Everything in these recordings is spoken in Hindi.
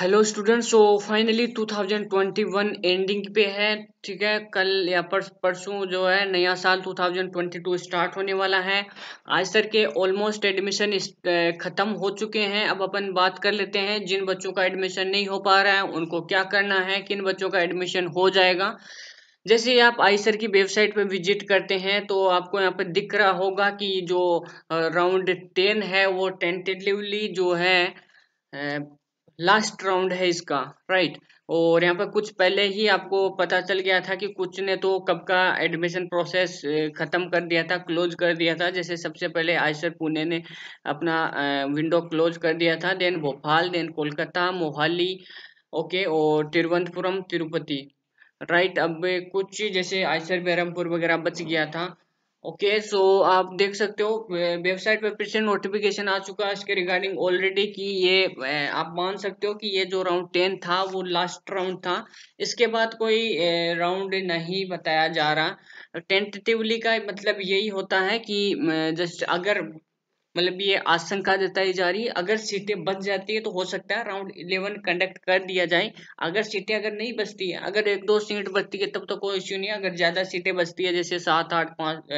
hello students so finally 2021 ending पे है ठीक है कल या पर परसों जो है नया साल 2022 स्टार्ट होने वाला है आज तक के ऑलमोस्ट एडमिशन ख़त्म हो चुके हैं अब अपन बात कर लेते हैं जिन बच्चों का एडमिशन नहीं हो पा रहा है उनको क्या करना है किन बच्चों का एडमिशन हो जाएगा जैसे आप आईसर की वेबसाइट पर विजिट करते हैं तो आपको यहाँ पर दिख रहा होगा कि जो राउंड टेन है वो टेंटेटिवली जो है लास्ट राउंड है इसका राइट और यहाँ पर कुछ पहले ही आपको पता चल गया था कि कुछ ने तो कब का एडमिशन प्रोसेस ख़त्म कर दिया था क्लोज कर दिया था जैसे सबसे पहले आयसर पुणे ने अपना विंडो क्लोज कर दिया था then Bhopal then Kolkata Mohali okay और तिरुवनंतपुरम तिरुपति राइट अब कुछ जैसे आयसर बैरमपुर वगैरह बच गया था ओके okay, सो so आप देख सकते हो वेबसाइट पे फिर नोटिफिकेशन आ चुका है इसके रिगार्डिंग ऑलरेडी कि ये आप मान सकते हो कि ये जो राउंड टेन था वो लास्ट राउंड था इसके बाद कोई राउंड नहीं बताया जा रहा टेंटेटिवली का मतलब यही होता है कि जस्ट अगर मतलब ये आशंका जताई जा रही है अगर सीटें बच जाती है तो हो सकता है राउंड इलेवन कंडक्ट कर दिया जाए अगर सीटें अगर नहीं बचती है अगर एक दो सीट बचती है तब तो कोई इश्यू नहीं है अगर ज़्यादा सीटें बचती है जैसे सात आठ पाँच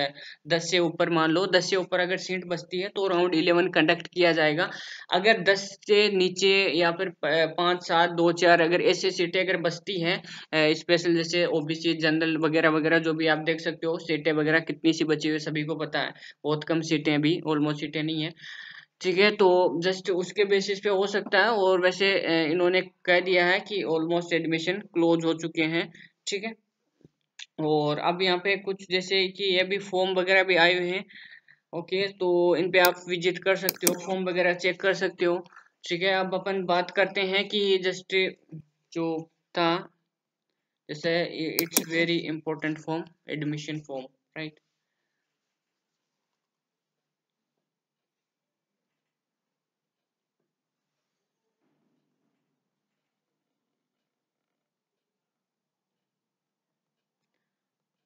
दस से ऊपर मान लो दस से ऊपर अगर सीट बचती है तो राउंड इलेवन कंडक्ट किया जाएगा अगर दस से नीचे या फिर पाँच सात दो चार अगर ऐसे सीटें अगर बचती हैं स्पेशल जैसे ओ जनरल वगैरह वगैरह जो भी आप देख सकते हो सीटें वगैरह कितनी सी बची हुई सभी को पता है बहुत कम सीटें भी ऑलमोस्ट सीटें नहीं है ठीक है तो जस्ट उसके बेसिस पे हो सकता है और वैसे इन्होंने कह दिया है कि ऑलमोस्ट एडमिशन क्लोज हो चुके हैं ठीक है और अब यहाँ पे कुछ जैसे कि ये भी फॉर्म वगैरह भी आए हुए हैं ओके तो इन पे आप विजिट कर सकते हो फॉर्म वगैरह चेक कर सकते हो ठीक है अब अपन बात करते हैं कि जस्ट जो था जैसे it's very important form admission form right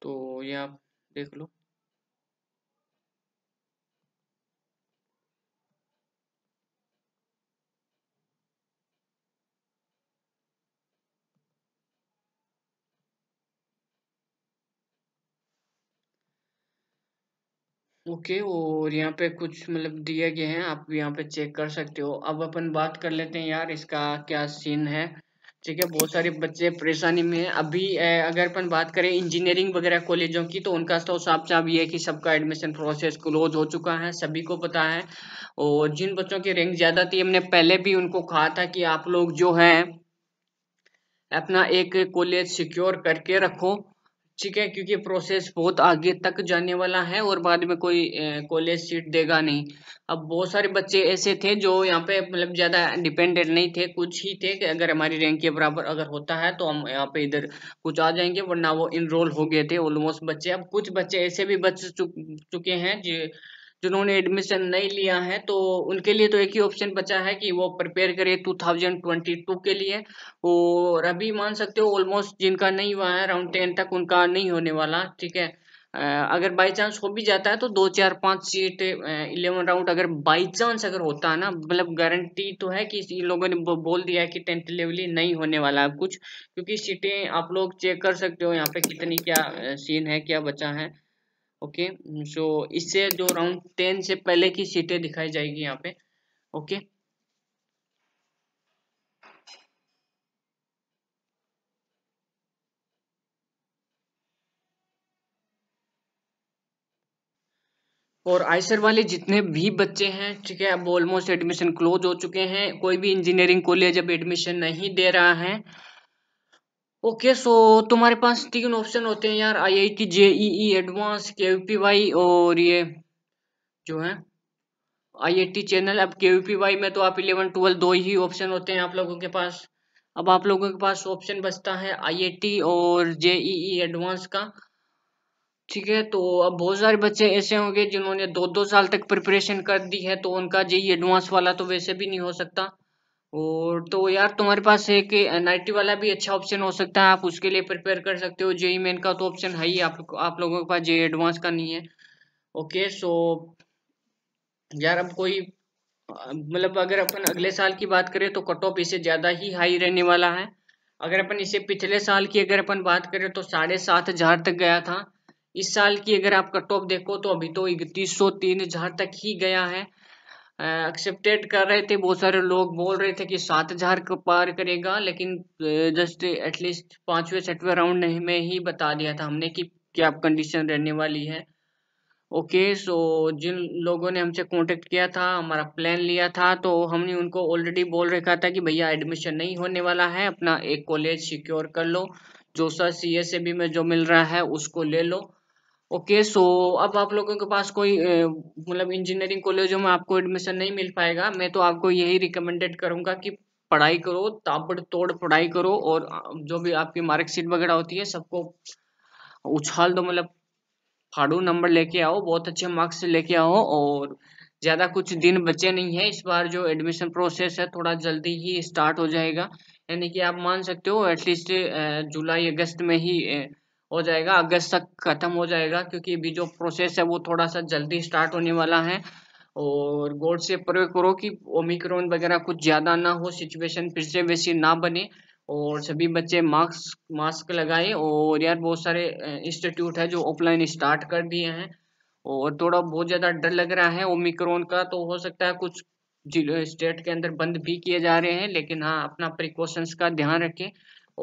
तो ये आप देख लो ओके okay, और यहाँ पे कुछ मतलब दिए गए हैं आप यहाँ पे चेक कर सकते हो अब अपन बात कर लेते हैं यार इसका क्या सीन है ठीक है बहुत सारे बच्चे परेशानी में अभी अगर अपन बात करें इंजीनियरिंग वगैरह कॉलेजों की तो उनका तो साफ साफ ये है कि सबका एडमिशन प्रोसेस क्लोज हो चुका है सभी को पता है और जिन बच्चों की रैंक ज़्यादा थी हमने पहले भी उनको कहा था कि आप लोग जो है अपना एक कॉलेज सिक्योर करके रखो ठीक है क्योंकि प्रोसेस बहुत आगे तक जाने वाला है और बाद में कोई कॉलेज सीट देगा नहीं अब बहुत सारे बच्चे ऐसे थे जो यहाँ पे मतलब ज़्यादा डिपेंडेंट नहीं थे कुछ ही थे कि अगर हमारी रैंक के बराबर अगर होता है तो हम यहाँ पे इधर कुछ आ जाएंगे वरना वो इनरोल हो गए थे ऑलमोस्ट बच्चे अब कुछ बच्चे ऐसे भी बच चुके हैं जो जिन्होंने एडमिशन नहीं लिया है तो उनके लिए तो एक ही ऑप्शन बचा है कि वो प्रिपेयर करे 2022 के लिए और अभी मान सकते हो ऑलमोस्ट जिनका नहीं हुआ है अराउंड टेन तक उनका नहीं होने वाला ठीक है अगर बाई चांस हो भी जाता है तो दो चार पांच सीट इलेवन राउंड अगर बाई चांस अगर होता है ना मतलब गारंटी तो है कि इन लोगों ने बोल दिया है कि टेंटेटिवली नहीं होने वाला है कुछ क्योंकि सीटें आप लोग चेक कर सकते हो यहाँ पे कितनी क्या सीन है क्या बचा है ओके सो इससे जो राउंड टेन से पहले की सीटें दिखाई जाएगी यहाँ पे ओके और आयसर वाले जितने भी बच्चे हैं ठीक है अब ऑलमोस्ट एडमिशन क्लोज हो चुके हैं कोई भी इंजीनियरिंग कॉलेज अब एडमिशन नहीं दे रहा है ओके सो तुम्हारे पास तीन ऑप्शन होते हैं यार I I T JEE advance के और ये जो है आई आई टी चैनल अब के में तो आप इलेवन ट्वेल्व दो ही ऑप्शन होते हैं आप लोगों के पास अब आप लोगों के पास ऑप्शन बचता है आई आई टी और जेईई एडवांस e e, का ठीक है तो अब बहुत सारे बच्चे ऐसे होंगे जिन्होंने दो दो साल तक प्रिपरेशन कर दी है तो उनका जेई एडवांस e वाला तो वैसे भी नहीं हो सकता और तो यार तुम्हारे पास एक एन वाला भी अच्छा ऑप्शन हो सकता है आप उसके लिए प्रिपेयर कर सकते हो जेई मेन e का तो ऑप्शन है ही आप आप लोगों के पास जे एडवांस e का नहीं है ओके सो यार अब कोई मतलब अगर अपन अगले साल की बात करें तो कट ऑफ इसे ज़्यादा ही हाई रहने वाला है अगर अपन इसे पिछले साल की अगर अपन बात करें तो साढ़े सात हजार तक गया था इस साल की अगर आप कट ऑफ देखो तो अभी तो इकतीस सौ तीन हजार तक ही गया है एक्सेप्टेड कर रहे थे बहुत सारे लोग बोल रहे थे कि सात हजार को पार करेगा लेकिन जस्ट एटलीस्ट पांचवें छठवें राउंड में ही बता दिया था हमने कि क्या कंडीशन रहने वाली है ओके okay, सो so, जिन लोगों ने हमसे कांटेक्ट किया था हमारा प्लान लिया था तो हमने उनको ऑलरेडी बोल रखा था कि भैया एडमिशन नहीं होने वाला है अपना एक कॉलेज सिक्योर कर लो जो सर सी ए बी में जो मिल रहा है उसको ले लो ओके okay, सो so, अब आप लोगों के पास कोई मतलब इंजीनियरिंग कॉलेजों में आपको एडमिशन नहीं मिल पाएगा मैं तो आपको यही रिकमेंडेड करूंगा कि पढ़ाई करो ताबड़ तोड़ पढ़ाई करो और जो भी आपकी मार्कशीट वगैरह होती है सबको उछाल दो मतलब फाड़ू नंबर लेके आओ बहुत अच्छे मार्क्स लेके आओ और ज़्यादा कुछ दिन बचे नहीं है इस बार जो एडमिशन प्रोसेस है थोड़ा जल्दी ही स्टार्ट हो जाएगा यानी कि आप मान सकते हो एटलीस्ट जुलाई अगस्त में ही हो जाएगा अगस्त तक खत्म हो जाएगा क्योंकि अभी जो प्रोसेस है वो थोड़ा सा जल्दी स्टार्ट होने वाला है और गोड से प्रयोग करो कि ओमिक्रॉन वगैरह कुछ ज़्यादा ना हो सिचुएशन फिर से वैसी ना बने और सभी बच्चे मास्क मास्क लगाए और यार बहुत सारे इंस्टीट्यूट है जो ऑफलाइन स्टार्ट कर दिए हैं और थोड़ा बहुत ज़्यादा डर लग रहा है ओमिक्रॉन का तो हो सकता है कुछ स्टेट के अंदर बंद भी किए जा रहे हैं लेकिन हाँ अपना प्रिकॉशंस का ध्यान रखें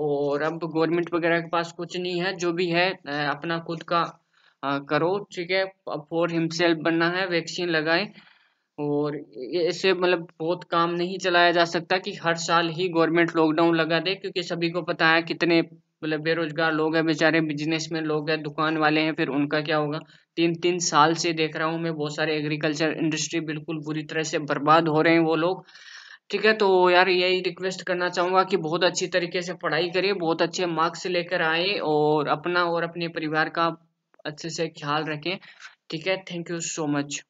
और अब गवर्नमेंट वगैरह के पास कुछ नहीं है जो भी है अपना खुद का करो ठीक है फॉर हिमसेल्फ बनना है वैक्सीन लगाए और इसे मतलब बहुत काम नहीं चलाया जा सकता कि हर साल ही गवर्नमेंट लॉकडाउन लगा दे क्योंकि सभी को पता है कितने मतलब बेरोजगार लोग हैं बेचारे बिजनेस में लोग हैं दुकान वाले हैं फिर उनका क्या होगा तीन तीन साल से देख रहा हूँ मैं बहुत सारे एग्रीकल्चर इंडस्ट्री बिल्कुल बुरी तरह से बर्बाद हो रहे हैं वो लोग ठीक है तो यार यही रिक्वेस्ट करना चाहूँगा कि बहुत अच्छी तरीके से पढ़ाई करिए बहुत अच्छे मार्क्स लेकर आए और अपना और अपने परिवार का अच्छे से ख्याल रखें ठीक है थैंक यू सो मच